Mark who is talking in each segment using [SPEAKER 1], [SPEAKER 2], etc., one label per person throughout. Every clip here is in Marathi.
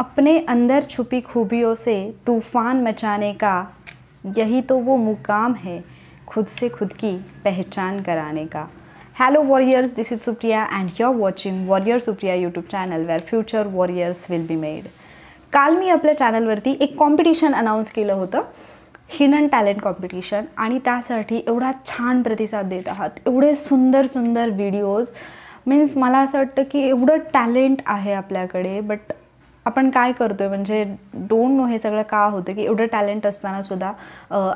[SPEAKER 1] अपने अंदर छुपी खूबियों से तूफ़ान मचाने का यही तो वो मुकाम है खुद से खुद की पहचान कराने का warriors this is Supriya and you are watching warrior Supriya YouTube channel where future warriors will be made काल मी आपल्या चॅनलवरती एक कॉम्पिटिशन अनाऊन्स केलं होतं हिडन टॅलेंट कॉम्पिटिशन आणि त्यासाठी एवढा छान प्रतिसाद देत आहात एवढे सुंदर सुंदर व्हिडिओज मीन्स मला असं वाटतं की एवढं टॅलेंट आहे आपल्याकडे बट आपण काय करतोय म्हणजे डोंट नो हे सगळं का होतं की एवढं टॅलेंट असताना सुद्धा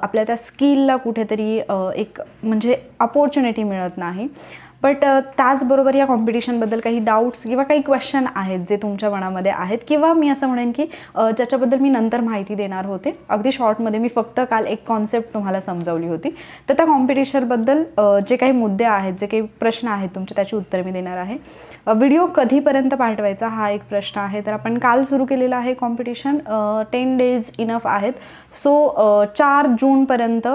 [SPEAKER 1] आपल्या त्या स्किलला कुठेतरी एक म्हणजे अपॉर्च्युनिटी मिळत नाही बट त्याचबरोबर या कॉम्पिटिशनबद्दल काही डाऊट्स किंवा काही क्वेश्चन आहेत जे तुमच्या मनामध्ये आहेत किंवा मी असं म्हणेन की ज्याच्याबद्दल मी नंतर माहिती देणार होते अगदी शॉर्टमध्ये मी फक्त काल एक कॉन्सेप्ट तुम्हाला समजावली होती तर त्या कॉम्पिटिशनबद्दल जे काही मुद्दे आहेत जे काही प्रश्न आहेत तुमचे त्याची उत्तर मी देणार आहे व्हिडिओ कधीपर्यंत पाठवायचा हा एक प्रश्न आहे तर आपण काल सुरू केलेला आहे कॉम्पिटिशन टेन डेज इनफ आहेत सो चार जूनपर्यंत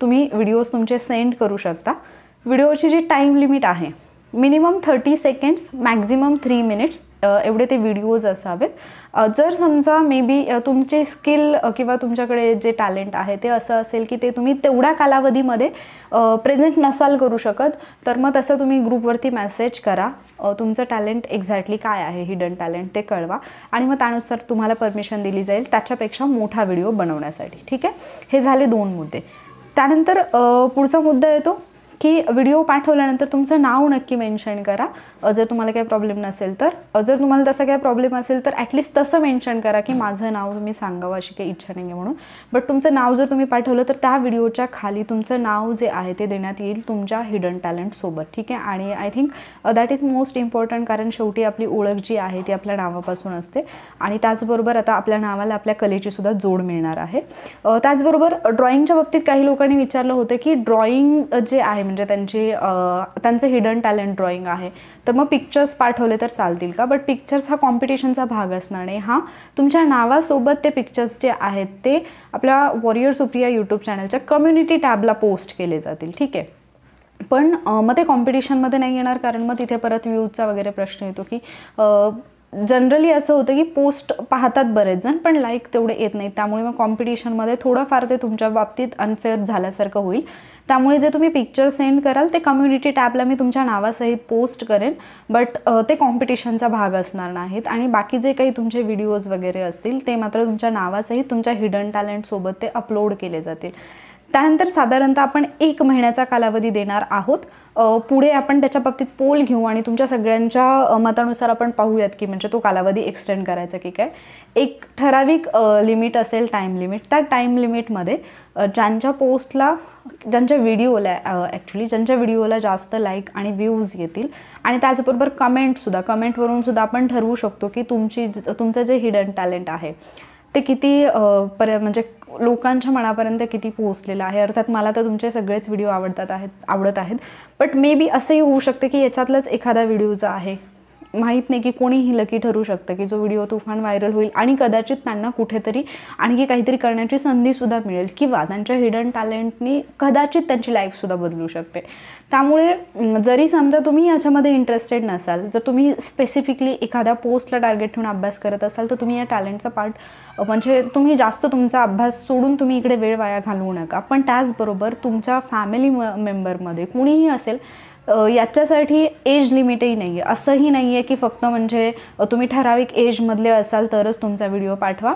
[SPEAKER 1] तुम्ही व्हिडिओज तुमचे सेंड करू शकता व्हिडिओची जी टाईम लिमिट आहे minimum thirty seconds maximum three minutes एवढे ते व्हिडिओज असावेत जर समजा मे बी तुमचे स्किल किंवा तुमच्याकडे जे टॅलेंट आहे ते असं असेल की ते तुम्ही तेवढ्या कालावधीमध्ये प्रेझेंट नसाल करू शकत तर मग तसं तुम्ही ग्रुपवरती मेसेज करा तुमचं टॅलेंट एक्झॅक्टली काय आहे हिडन टॅलेंट ते कळवा आणि मग त्यानुसार तुम्हाला परमिशन दिली जाईल त्याच्यापेक्षा मोठा व्हिडिओ बनवण्यासाठी ठीक आहे हे झाले दोन मुद्दे त्यानंतर पुढचा मुद्दा येतो की व्हिडिओ पाठवल्यानंतर तुमचं नाव नक्की मेन्शन करा जर तुम्हाला काही प्रॉब्लेम नसेल तर जर तुम्हाला तसा काही प्रॉब्लेम असेल तर ॲटलिस्ट तसं मेन्शन करा की माझं नाव तुम्ही सांगावं अशी काही इच्छा नाही आहे म्हणून बट तुमचं नाव जर तुम्ही पाठवलं तर त्या व्हिडिओच्या खाली तुमचं नाव जे आहे ते देण्यात येईल तुमच्या हिडन टॅलेंटसोबत ठीक आहे आणि I think that is most important कारण शेवटी आपली ओळख जी आहे ती आपल्या नावापासून असते आणि त्याचबरोबर आता आपल्या नावाला आपल्या कलेची सुद्धा जोड मिळणार आहे त्याचबरोबर ड्रॉइंगच्या बाबतीत काही लोकांनी विचारलं होतं की ड्रॉइंग जे आहे म्हणजे त्यांची त्यांचं हिडन टॅलेंट ड्रॉइंग आहे तर मग पिक्चर्स पाठवले तर चालतील का बट पिक्चर्स हा कॉम्पिटिशनचा भाग असणार नाही हा तुमच्या नावासोबत ते पिक्चर्स जे आहेत ते आपल्या वॉरियर सुप्रिया यूट्यूब चॅनलच्या कम्युनिटी टॅबला पोस्ट केले जातील ठीक आहे पण मग ते कॉम्पिटिशनमध्ये नाही येणार कारण मग तिथे परत व्ह्यूजचा वगैरे प्रश्न येतो की जनरली असं होतं की पोस्ट पाहतात बरेच जण पण लाईक तेवढे येत नाहीत त्यामुळे मग कॉम्पिटिशनमध्ये थोडंफार ते तुमच्या बाबतीत अनफेअर झाल्यासारखं होईल त्यामुळे जे तुम्ही पिक्चर सेंड कराल ते कम्युनिटी टॅबला मी तुमच्या नावासहित पोस्ट करेन बट ते कॉम्पिटिशनचा भाग असणार नाहीत आणि बाकी जे काही तुमचे व्हिडिओज वगैरे असतील ते मात्र तुमच्या नावासहित तुमच्या हिडन टॅलेंटसोबत ते अपलोड केले जातील त्यानंतर साधारणतः आपण एक महिन्याचा कालावधी देणार आहोत पुढे आपण त्याच्या बाबतीत पोल घेऊ आणि तुमच्या सगळ्यांच्या मतानुसार आपण पाहूयात की म्हणजे तो कालावधी एक्सटेंड करायचा की काय एक ठराविक लिमिट असेल टाईम लिमिट त्या टाईम लिमिटमध्ये ज्यांच्या पोस्टला ज्यांच्या व्हिडिओला ॲक्च्युली ज्यांच्या व्हिडिओला जास्त लाईक आणि व्ह्यूज येतील आणि त्याचबरोबर कमेंटसुद्धा कमेंटवरून सुद्धा आपण ठरवू शकतो की तुमची तुमचं जे हिडन टॅलेंट आहे ते किती पर्य म्हणजे लोकांच्या मनापर्यंत किती पोहोचलेलं आहे अर्थात मला तर तुमचे सगळेच व्हिडिओ आवडतात आहेत आवडत आहेत बट मे बी असंही होऊ शकते की याच्यातलंच एखादा व्हिडिओचा आहे माहीत नाही की कोणीही लकी ठरू शकतं की जो व्हिडिओ तुफान व्हायरल होईल आणि कदाचित त्यांना कुठेतरी आणखी काहीतरी करण्याची संधीसुद्धा मिळेल किंवा त्यांच्या हिडन टॅलेंटनी कदाचित त्यांची लाईफसुद्धा बदलू शकते त्यामुळे जरी समजा तुम्ही याच्यामध्ये इंटरेस्टेड नसाल जर तुम्ही स्पेसिफिकली एखाद्या पोस्टला टार्गेट ठेवून अभ्यास करत असाल तर तुम्ही या टॅलेंटचा पार्ट म्हणजे तुम्ही जास्त तुमचा अभ्यास सोडून तुम्ही इकडे वेळ वाया घालवू नका पण त्याचबरोबर तुमच्या फॅमिली म मेंबरमध्ये कोणीही असेल याच्यासाठी एज लिमिटही नाही आहे असंही नाही आहे की फक्त म्हणजे तुम्ही ठराविक एजमधले असाल तरच तुमचा व्हिडिओ पाठवा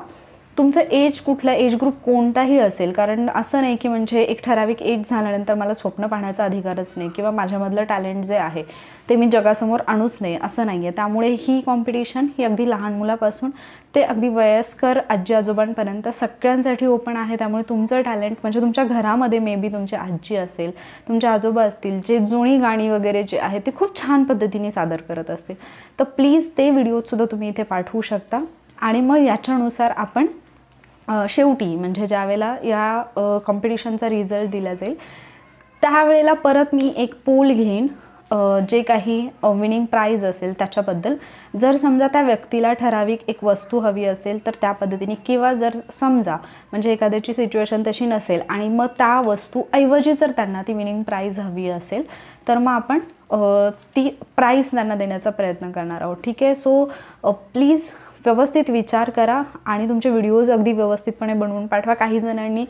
[SPEAKER 1] तुमचं एज कुठला एज ग्रुप कोणताही असेल कारण असं नाही की म्हणजे एक ठराविक एज झाल्यानंतर मला स्वप्न पाहण्याचा अधिकारच नाही किंवा माझ्यामधलं टॅलेंट जे आहे ते मी जगासमोर आणूच नाही असं नाही आहे त्यामुळे ही कॉम्पिटिशन ही अगदी लहान मुलापासून ते अगदी वयस्कर आजी आजोबांपर्यंत सगळ्यांसाठी ओपन आहे त्यामुळे तुमचं टॅलेंट म्हणजे तुमच्या घरामध्ये मे बी तुमची आजी असेल तुमच्या आजोबा असतील जे जुनी गाणी वगैरे जे आहे ते खूप छान पद्धतीने सादर करत असतील तर प्लीज ते व्हिडिओजसुद्धा तुम्ही इथे पाठवू शकता आणि मग याच्यानुसार आपण शेवटी म्हणजे ज्यावेळेला या कॉम्पिटिशनचा रिझल्ट दिला जाईल त्यावेळेला परत मी एक पोल घेईन जे काही विनिंग प्राईज असेल त्याच्याबद्दल जर समजा त्या व्यक्तीला ठराविक एक वस्तू हवी असेल तर त्या पद्धतीने किंवा जर समजा म्हणजे एखाद्याची सिच्युएशन तशी नसेल आणि मग त्या वस्तूऐवजी जर त्यांना ती विनिंग प्राईज हवी असेल तर मग आपण ती प्राईज त्यांना देण्याचा प्रयत्न करणार आहोत ठीक आहे सो प्लीज व्यवस्थित विचार करा आणि तुमचे व्हिडिओज अगदी व्यवस्थितपणे बनवून पाठवा काही जणांनी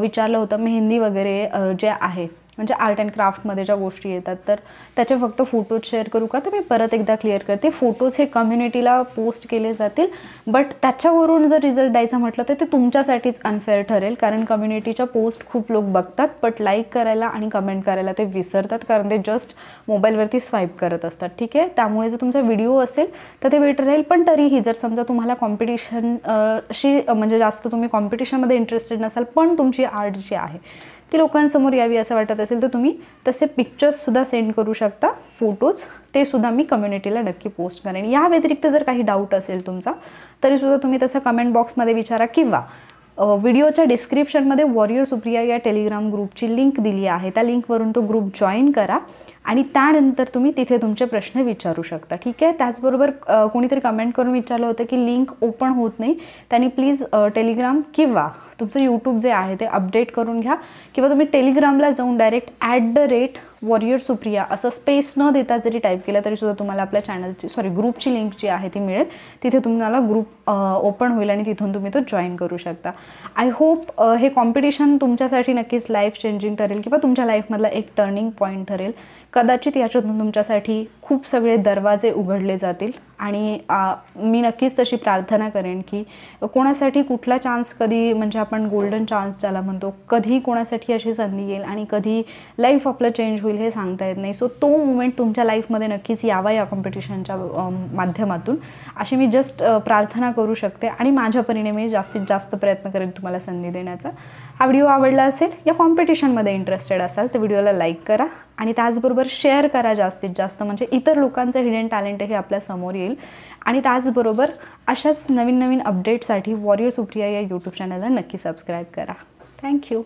[SPEAKER 1] विचारलं होतं मेहंदी वगैरे जे आहे म्हणजे आर्ट अँड क्राफ्टमध्ये ज्या गोष्टी येतात तर त्याचे फक्त फोटोज शेअर करू का तर मी परत एकदा क्लिअर करते फोटोज हे कम्युनिटीला पोस्ट केले जातील बट त्याच्यावरून जर रिझल्ट द्यायचं म्हटलं तर ते तुमच्यासाठीच अनफेअर ठरेल कारण कम्युनिटीच्या पोस्ट खूप लोक बघतात बट लाईक करायला आणि कमेंट करायला ते विसरतात कारण ते जस्ट मोबाईलवरती स्वाईप करत असतात ठीक आहे त्यामुळे जर तुमचा व्हिडिओ असेल तर ते बेटर राहील पण तरीही जर समजा तुम्हाला कॉम्पिटिशन शी म्हणजे जास्त तुम्ही कॉम्पिटिशनमध्ये इंटरेस्टेड नसाल पण तुमची आर्ट जी आहे ती लोकांसमोर यावी असं वाटत असेल तर तुम्ही तसे पिक्चर्ससुद्धा सेंड करू शकता फोटोज ते सुद्धा मी कम्युनिटीला नक्की पोस्ट करेन या व्यतिरिक्त जर काही डाऊट असेल तुमचा तरीसुद्धा तुम्ही तसं कमेंट बॉक्समध्ये विचारा किंवा व्हिडिओच्या डिस्क्रिप्शनमध्ये वॉरियर सुप्रिया या टेलिग्राम ग्रुपची लिंक दिली आहे त्या लिंकवरून तो ग्रुप जॉईन करा आणि त्यानंतर तुम्ही तिथे तुमचे प्रश्न विचारू शकता ठीक आहे त्याचबरोबर कोणीतरी कमेंट करून विचारलं होतं की लिंक ओपन होत नाही त्यांनी प्लीज टेलिग्राम किंवा तुमचं यूट्यूब जे आहे ते अपडेट करून घ्या किंवा तुम्ही टेलिग्रामला जाऊन direct at the rate warrior Supriya असं स्पेस न देता जरी टाईप केलं सुद्धा तुम्हाला आपल्या चॅनलची सॉरी ग्रुपची लिंक जी आहे ती मिळेल तिथे तुम्हाला ग्रुप ओपन होईल आणि तिथून तुम्ही तो जॉईन करू शकता आय होप हे कॉम्पिटिशन तुमच्यासाठी नक्कीच लाईफ चेंजिंग ठरेल किंवा तुमच्या लाईफमधला एक टर्निंग पॉईंट ठरेल कदाचित याच्यातून तुमच्यासाठी खूप सगळे दरवाजे उघडले जातील आणि मी नक्कीच तशी प्रार्थना करेन की कोणासाठी कुठला चान्स कधी म्हणजे आपण गोल्डन चान्स ज्याला म्हणतो कधी कोणासाठी अशी संधी येईल आणि कधी लाईफ आपलं चेंज होईल हे सांगता येत नाही सो तो मुमेंट तुमच्या लाईफमध्ये नक्कीच यावा या कॉम्पिटिशनच्या माध्यमातून अशी मी जस्ट प्रार्थना करू शकते आणि माझ्या परीने मी जास्तीत जास्त प्रयत्न करेन तुम्हाला संधी देण्याचा हा व्हिडिओ आवडला असेल या कॉम्पिटिशनमध्ये इंटरेस्टेड असाल तर व्हिडिओला लाईक करा आणि त्याचबरोबर शेअर करा जास्तीत जास्त म्हणजे इतर लोकांचं हिडन टॅलेंट हे आपल्या समोर येईल आणि त्याचबरोबर अशाच नवीन नवीन अपडेटसाठी वॉरियर सुप्रिया या यूट्यूब चॅनलला नक्की सबस्क्राईब करा थँक्यू